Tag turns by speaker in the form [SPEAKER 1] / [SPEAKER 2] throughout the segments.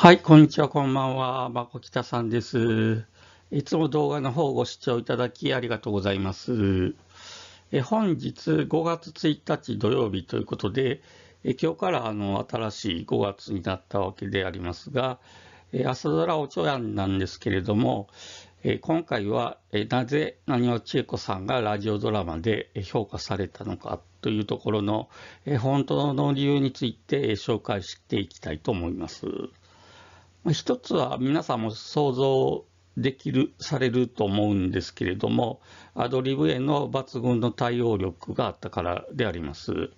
[SPEAKER 1] はい、こんにちは、こんばんは。まこきたさんです。いつも動画の方をご視聴いただきありがとうございます。え本日5月1日土曜日ということで、え今日からあの新しい5月になったわけでありますが、え朝ドラおちょやんなんですけれども、え今回は、えなぜ何を千恵子さんがラジオドラマで評価されたのかというところの、え本当の理由について紹介していきたいと思います。一つは皆さんも想像できる、されると思うんですけれども、アドリブへの抜群の対応力があったからであります。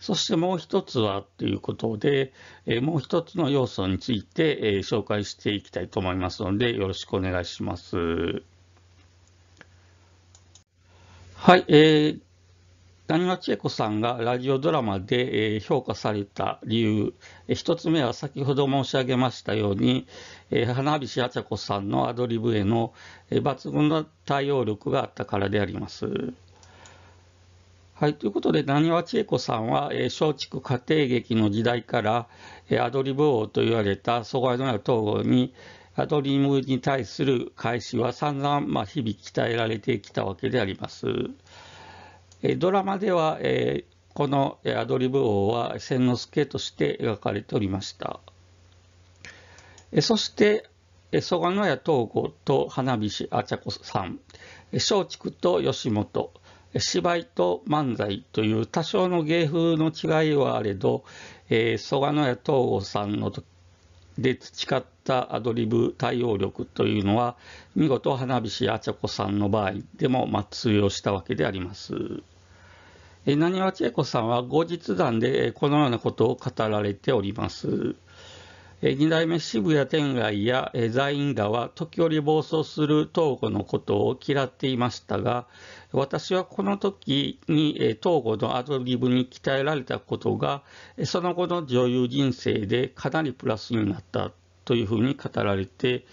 [SPEAKER 1] そしてもう一つはということで、えもう一つの要素について、え紹介していきたいと思いますので、よろしくお願いします。はい、えー、谷川千恵子さんがラジオドラマで評価された理由、一つ目は先ほど申し上げましたように、花菱あちゃこさんのアドリブへの抜群の対応力があったからであります。はい、ということで、谷川千恵子さんは、松竹家庭劇の時代から、アドリブ王と言われた蘇我のる統合に、アドリブに対する返しは散々、まあ、日々鍛えられてきたわけであります。ドラマでは、えー、このアドリブ王は千之助として描かれておりました。そして、蘇我野屋東郷と花菱あちゃこさん、松竹と吉本、芝居と漫才という多少の芸風の違いはあれど、蘇我野屋東郷さんので培っったアドリブ対応力というのは見事花菱あちゃこさんの場合でも通用したわけであります。えにわ千恵子さんは後日談でこのようなことを語られております。二代目渋谷天外や在院らは時折暴走する東郷のことを嫌っていましたが私はこの時に東郷のアドリブに鍛えられたことがその後の女優人生でかなりプラスになったというふうに語られて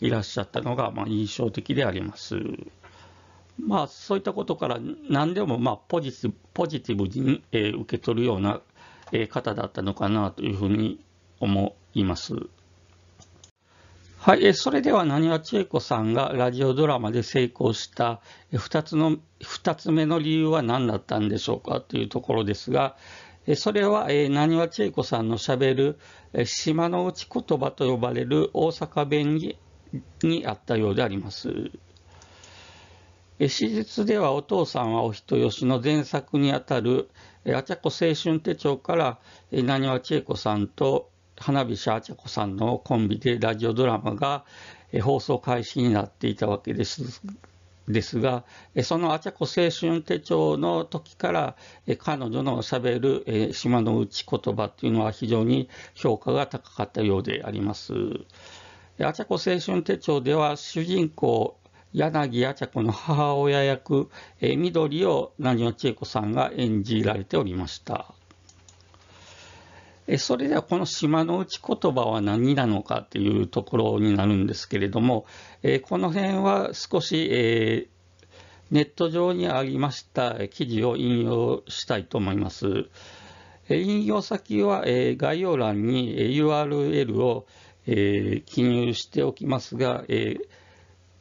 [SPEAKER 1] いらっしゃったのが、まあ、印象的であります。まあ、そういったことから何でもまあポジポジティブに、え受け取るような、え方だったのかなというふうに思います。はい、えそれでは何わ千恵子さんがラジオドラマで成功した2つの2つ目の理由は何だったんでしょうかというところですが、それは、えー、なにわ千恵子さんのしゃべる、えー、島の内言葉と呼ばれる大阪弁ににあったようであります。えー、史実ではお父さんはお人よしの前作にあたる、えー、あちゃこ青春手帳から、えー、なにわ千恵子さんと花火師あちゃこさんのコンビでラジオドラマが、えー、放送開始になっていたわけですですが、そのあちゃこ青春手帳の時から、彼女のしゃべる島の内言葉というのは非常に評価が高かったようであります。あちゃこ青春手帳では主人公柳あちゃこの母親役、緑を何を千恵子さんが演じられておりました。えそれではこの島の内言葉は何なのかというところになるんですけれども、えこの辺は少しえネット上にありました記事を引用したいと思います。引用先はえ概要欄に URL をえ記入しておきますが、え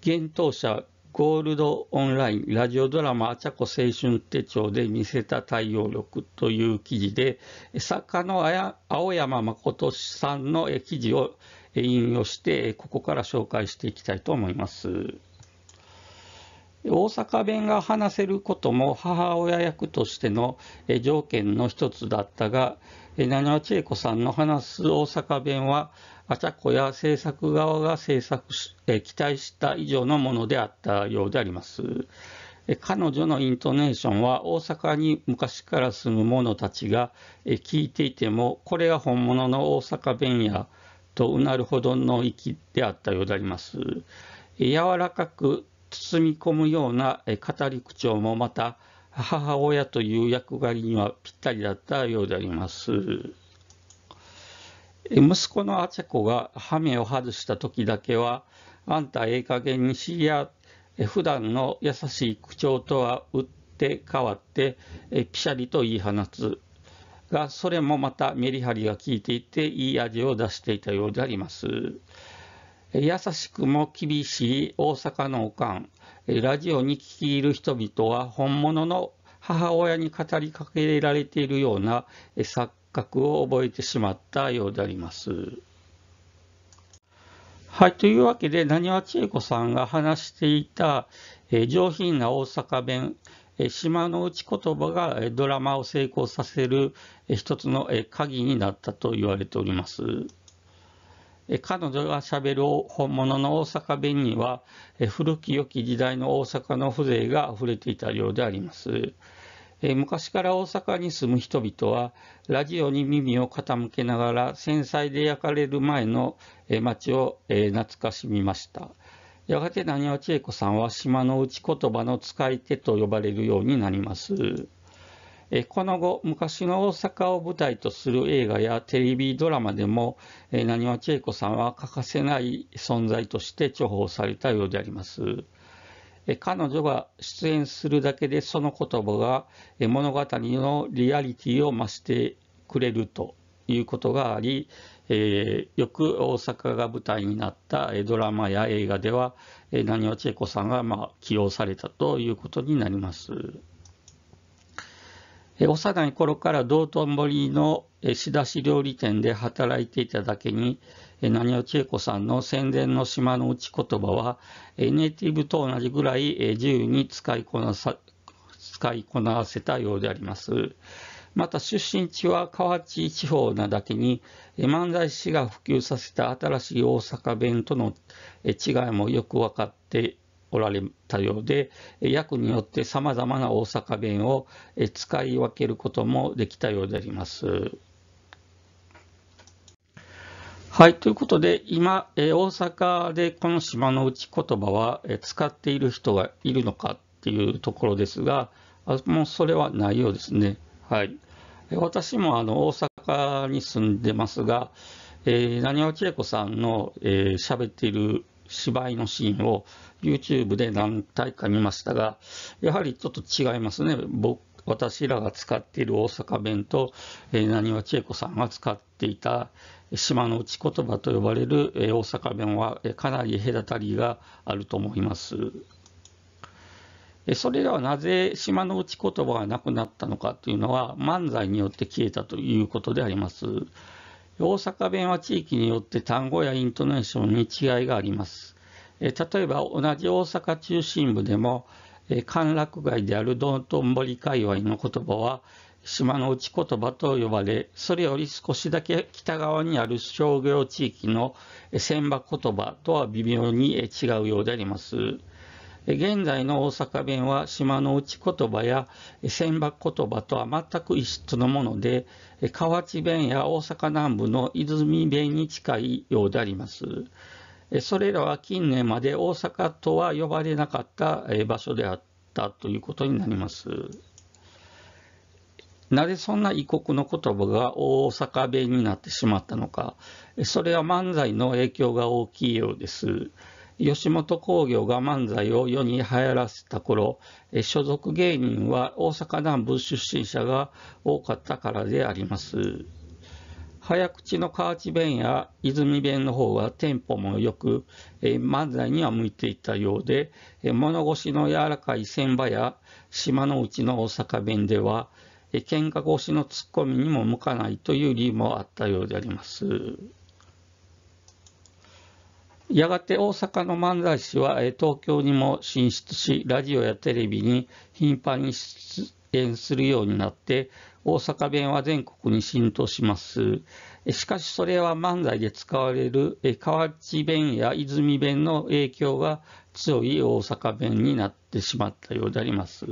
[SPEAKER 1] 現当社ゴールドオンラインラジオドラマ「あちゃこ青春手帳」で見せた対応力という記事で作家の青山誠さんの記事を引用してここから紹介していきたいと思います。大阪弁が話せることも母親役としての条件の一つだったが七尾千恵子さんの話す大阪弁はあちゃこや制作側が制作し期待した以上のものであったようであります。彼女のイントネーションは大阪に昔から住む者たちが聞いていてもこれが本物の大阪弁やとうなるほどの息であったようであります柔らかく包み込むような語り口調もまた母親という役割にはぴったりだったようであります。息子のアチェコがハメを外した時だけは、あんたええ加減にしや、普段の優しい口調とは打って変わって、ピシャリと言い放つ。が、それもまたメリハリが効いていて、いい味を出していたようであります。優しくも厳しい大阪のおかん、ラジオに聞き入る人々は本物の母親に語りかけられているような錯覚を覚えてしまったようであります。はい、というわけで、なにわ千恵子さんが話していた、え上品な大阪弁、え島の内言葉が、えドラマを成功させる、え一つの、え鍵になったと言われております。彼女がしゃべる本物の大阪弁には古き良き時代の大阪の風情が溢れていたようであります。昔から大阪に住む人々はラジオに耳を傾けながら繊細で焼かれる前の街を懐かしみました。やがて何は千恵子さんは島の内言葉の使い手と呼ばれるようになります。この後、昔の大阪を舞台とする映画やテレビドラマでも、浪速千恵子さんは欠かせない存在として重宝されたようであります。彼女が出演するだけでその言葉が物語のリアリティを増してくれるということがあり、えよく大阪が舞台になったドラマや映画では浪速千恵子さんがま起用されたということになります。幼い頃から道頓堀の仕出し料理店で働いていただけに、何を千恵子さんの宣伝の島の内ち言葉は、ネイティブと同じぐらい自由に使いこなさ、使いこなせたようであります。また出身地は河内地方なだけに、漫才師が普及させた新しい大阪弁との違いもよく分かっておられたようで役によってさまざまな大阪弁を使い分けることもできたようであります。はい、ということで、今、え大阪でこの島の内言葉は、え使っている人がいるのかっていうところですが、あもうそれはないようですね。はい、私もあの大阪に住んでますが、えー、何尾千恵子さんの喋、えー、っている芝居のシーンを YouTube で何回か見ましたが、やはりちょっと違いますね。僕私らが使っている大阪弁と、えー、何は千恵子さんが使っていた島の内言葉と呼ばれる、えー、大阪弁は、えー、かなり隔たりがあると思います。それらはなぜ島の内言葉がなくなったのかというのは漫才によって消えたということであります。大阪弁は地域によって単語やイントネーションに違いがあります。例えば同じ大阪中心部でも、歓楽街である道頓堀界隈の言葉は島の内言葉と呼ばれ、それより少しだけ北側にある商業地域の船場言葉とは微妙に違うようであります。現在の大阪弁は島の内言葉や船舶言葉とは全く異質のもので、河内弁や大阪南部の泉弁に近いようであります。それらは近年まで大阪とは呼ばれなかった場所であったということになります。なぜそんな異国の言葉が大阪弁になってしまったのか、それは漫才の影響が大きいようです。吉本興業が漫才を世に流行らせた頃、所属芸人は大阪南部出身者が多かったからであります。早口の河内弁や泉弁の方がテンポも良く、え漫才には向いていたようで、え物腰の柔らかい千場や島の内の大阪弁では、え喧嘩腰のツッコミにも向かないという理由もあったようであります。やがて大阪の漫才師は東京にも進出し、ラジオやテレビに頻繁に出演するようになって、大阪弁は全国に浸透します。しかしそれは漫才で使われる河内弁や泉弁の影響が強い大阪弁になってしまったようであります。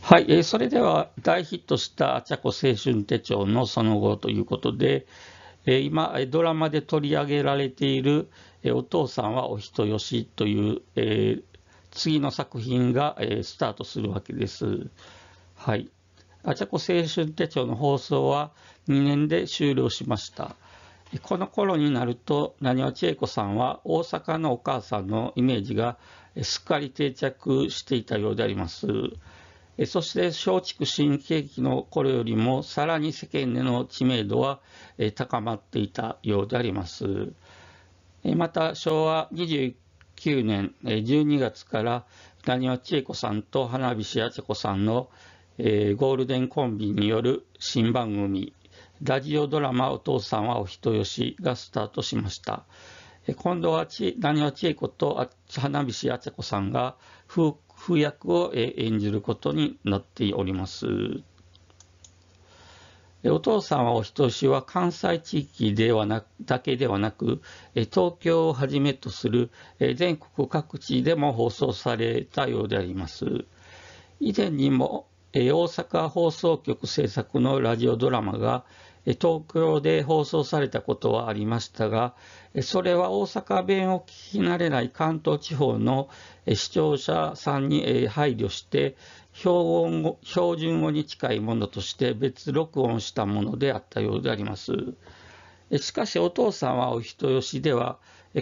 [SPEAKER 1] はい、それでは大ヒットした「あちゃこ青春手帳」のその後ということで、え今、ドラマで取り上げられている、えお父さんはお人よしという、え次の作品が、えスタートするわけです。はい。あちゃこ青春手帳の放送は2年で終了しました。この頃になると、なにわ千恵子さんは大阪のお母さんのイメージがすっかり定着していたようであります。そして松竹新喜劇の頃よりもさらに世間での知名度は高まっていたようであります。また昭和29年12月から谷尾千恵子さんと花菱師八千子さんのゴールデンコンビによる新番組ラジオドラマ「お父さんはお人よし」がスタートしました。今度は谷尾千恵子と花菱師八子さんが風役を演じることになっております。お父さんはお人しは関西地域ではなだけではなく、東京をはじめとする全国各地でも放送されたようであります。以前にも大阪放送局制作のラジオドラマが東京で放送されたことはありましたが、それは大阪弁を聞き慣れない関東地方の視聴者さんに配慮して、標準語標準語に近いものとして別録音したものであったようであります。しかしお父さんはお人よしでは、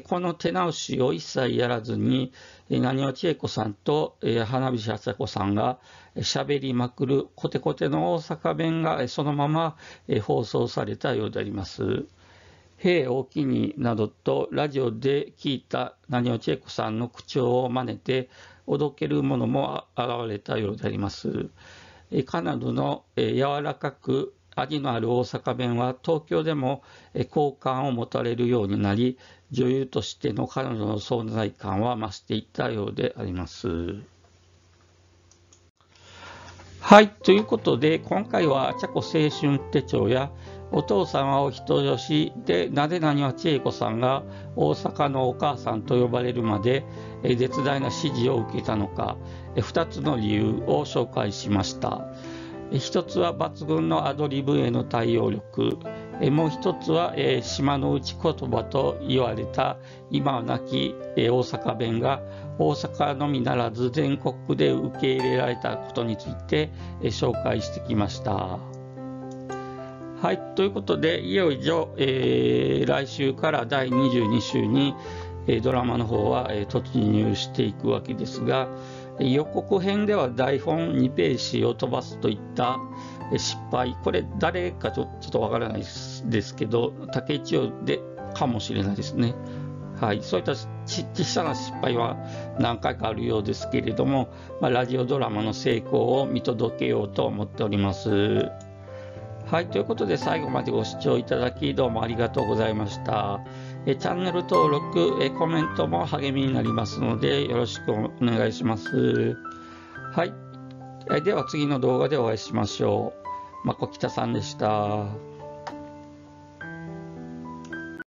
[SPEAKER 1] この手直しを一切やらずに、何を千恵子さんと花火師朝子さんが喋りまくるコテコテの大阪弁がそのまま放送されたようであります。兵をきになどとラジオで聞いた何を千恵子さんの口調を真似て、おどけるものも現れたようであります。ナ女の柔らかく味のある大阪弁は東京でも好感を持たれるようになり女優としての彼女の存在感は増していったようであります。はい、ということで今回は「茶子青春手帳」や「お父さんはお人よし」で「なぜなにわ千恵子さんが大阪のお母さんと呼ばれるまで絶大な支持を受けたのか2つの理由を紹介しました。一つは抜群のアドリブへの対応力もう一つは、島の内言葉と言われた今は亡き、大阪弁が大阪のみならず全国で受け入れられたことについて、紹介してきました。はい、ということでいよいよ、え来週から第22週に、ドラマの方は、突入していくわけですが。予告編では台本2ページを飛ばすといった失敗これ誰かちょっとわからないですけど竹一郎でかもしれないですね。はい、そういった小さな失敗は何回かあるようですけれども、まあ、ラジオドラマの成功を見届けようと思っております。はい、ということで最後までご視聴いただきどうもありがとうございました。えチャンネル登録、えコメントも励みになりますのでよろしくお願いします。はい、では次の動画でお会いしましょう。まこきたさんでした。